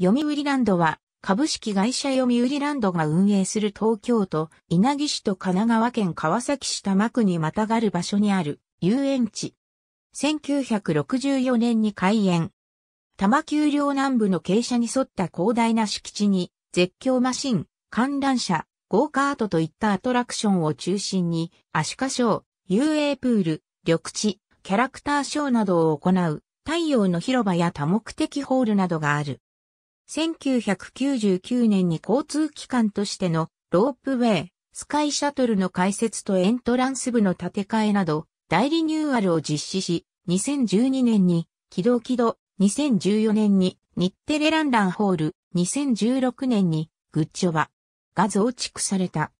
読売ランドは、株式会社読売ランドが運営する東京都稲城市と神奈川県川崎市多摩区にまたがる場所にある遊園地。1964年に開園。多摩丘陵南部の傾斜に沿った広大な敷地に、絶叫マシン、観覧車、ゴーカートといったアトラクションを中心に、アシカショー、遊泳プール、緑地、キャラクターショーなどを行う、太陽の広場や多目的ホールなどがある。1999年に交通機関としてのロープウェイ、スカイシャトルの開設とエントランス部の建て替えなど、大リニューアルを実施し、2012年に、軌道軌道、2014年に、日テレランランホール、2016年に、グッジョバ、が増築された。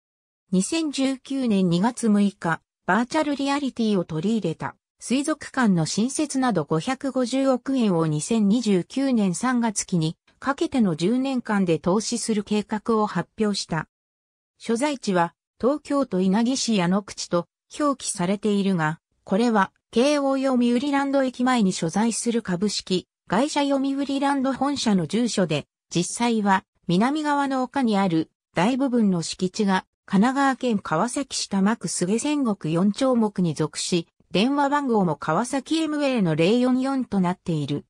2019年2月6日、バーチャルリアリティを取り入れた、水族館の新設など550億円を2029年3月期に、かけての10年間で投資する計画を発表した。所在地は東京都稲城市矢野口と表記されているが、これは京王読売ランド駅前に所在する株式会社読売ランド本社の住所で、実際は南側の丘にある大部分の敷地が神奈川県川崎市多区菅仙国4丁目に属し、電話番号も川崎 MA の044となっている。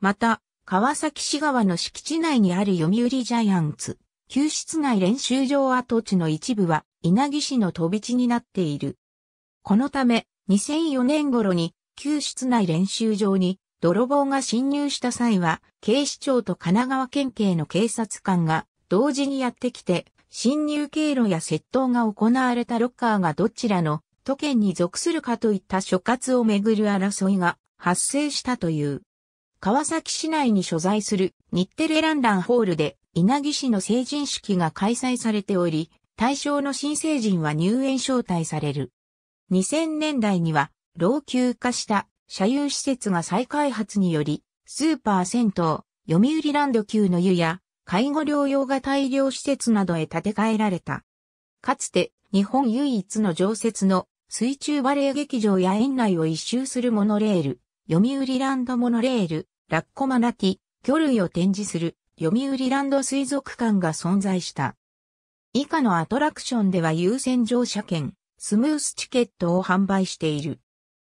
また、川崎市側の敷地内にある読売ジャイアンツ、旧室内練習場跡地の一部は稲城市の飛び地になっている。このため、2004年頃に旧室内練習場に泥棒が侵入した際は、警視庁と神奈川県警の警察官が同時にやってきて、侵入経路や窃盗が行われたロッカーがどちらの都県に属するかといった所轄をめぐる争いが発生したという。川崎市内に所在する日テレランランホールで稲城市の成人式が開催されており、対象の新成人は入園招待される。2000年代には老朽化した社有施設が再開発により、スーパー銭湯、読売ランド級の湯や、介護療養が大量施設などへ建て替えられた。かつて、日本唯一の常設の水中バレエ劇場や園内を一周するモノレール、読売ランドモノレール、ラッコマナティ、魚類を展示する読売ランド水族館が存在した。以下のアトラクションでは優先乗車券、スムースチケットを販売している。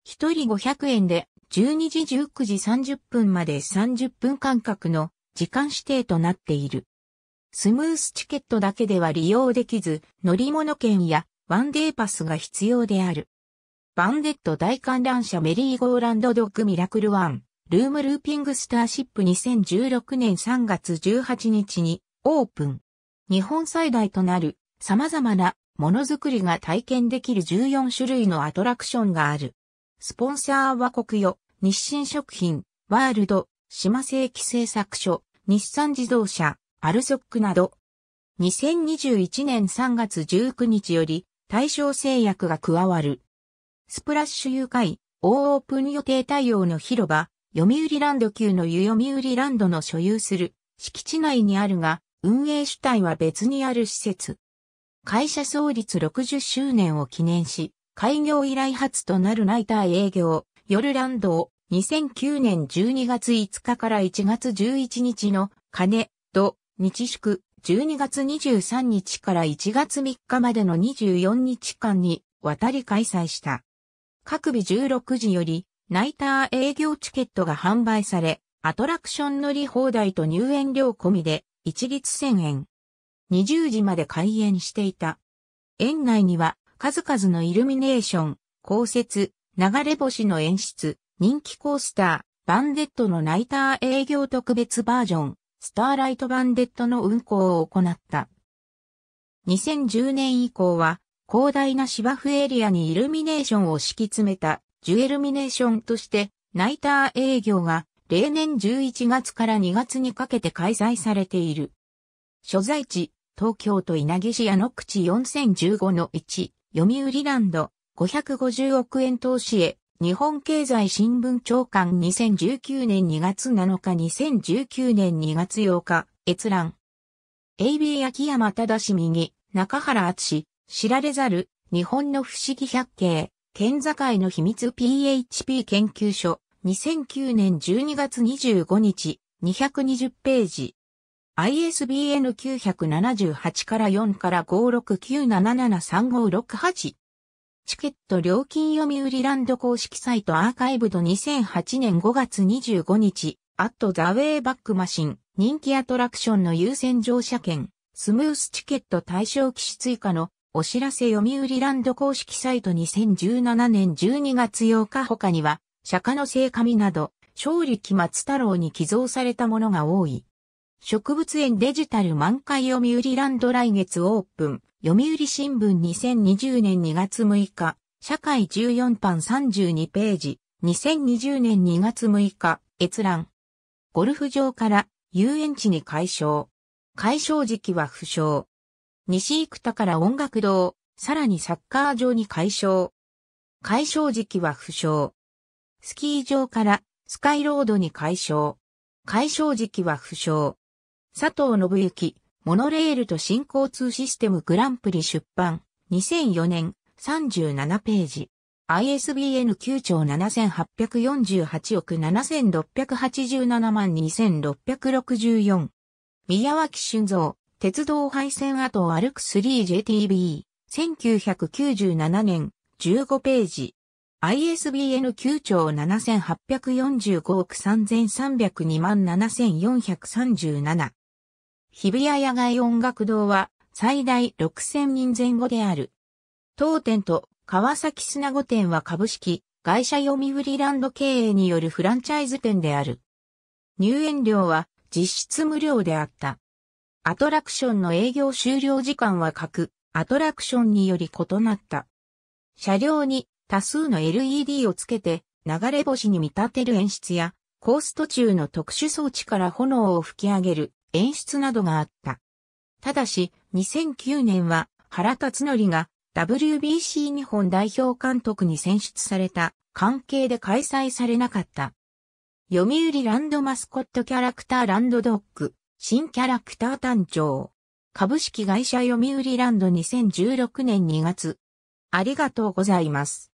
1人500円で12時19時30分まで30分間隔の時間指定となっている。スムースチケットだけでは利用できず、乗り物券やワンデーパスが必要である。バンデット大観覧車メリーゴーランドドッグミラクルワン。ルームルーピングスターシップ2016年3月18日にオープン。日本最大となる様々なものづくりが体験できる14種類のアトラクションがある。スポンサーは国与、日清食品、ワールド、島世紀製作所、日産自動車、アルソックなど。2021年3月19日より対象制約が加わる。スプラッシュ誘拐、大オープン予定対応の広場、読売ランド級の湯読売ランドの所有する敷地内にあるが、運営主体は別にある施設。会社創立60周年を記念し、開業以来初となるナイター営業、夜ランドを2009年12月5日から1月11日の金、土、日祝、12月23日から1月3日までの24日間に渡り開催した。各日16時よりナイター営業チケットが販売され、アトラクション乗り放題と入園料込みで、一律1000円。20時まで開園していた。園内には、数々のイルミネーション、降雪、流れ星の演出、人気コースター、バンデットのナイター営業特別バージョン、スターライトバンデットの運行を行った。2010年以降は、広大な芝生エリアにイルミネーションを敷き詰めたジュエルミネーションとして、ナイター営業が例年11月から2月にかけて開催されている。所在地、東京都稲城市矢野口4015の1、読売ランド、550億円投資へ、日本経済新聞長官2019年2月7日2019年2月8日、閲覧。AB 秋山正右、中原厚知られざる、日本の不思議百景。県境の秘密 PHP 研究所、2009年12月25日、220ページ。ISBN 978から4から569773568。チケット料金読売ランド公式サイトアーカイブド2008年5月25日、アットザウェイバックマシン、人気アトラクションの優先乗車券、スムースチケット対象機種追加のお知らせ読売ランド公式サイト2017年12月8日他には、釈迦の聖紙など、勝利期松太郎に寄贈されたものが多い。植物園デジタル満開読売ランド来月オープン、読売新聞2020年2月6日、社会14版32ページ、2020年2月6日、閲覧。ゴルフ場から遊園地に解消。解消時期は不詳。西生田から音楽堂、さらにサッカー場に解消。解消時期は不詳。スキー場からスカイロードに解消。解消時期は不詳。佐藤信之、モノレールと新交通システムグランプリ出版、2004年、37ページ。ISBN 9兆7848億7687万2664。宮脇俊造、鉄道廃線跡を歩く 3JTB、1997年、15ページ。ISBN 9兆7845億3302万7437。日比谷野外音楽堂は最大6000人前後である。当店と川崎砂子店は株式、会社読売ランド経営によるフランチャイズ店である。入園料は実質無料であった。アトラクションの営業終了時間は各アトラクションにより異なった。車両に多数の LED をつけて流れ星に見立てる演出やコース途中の特殊装置から炎を吹き上げる演出などがあった。ただし、2009年は原辰則が WBC 日本代表監督に選出された関係で開催されなかった。読売ランドマスコットキャラクターランドドッグ、新キャラクター誕生。株式会社読売ランド2016年2月。ありがとうございます。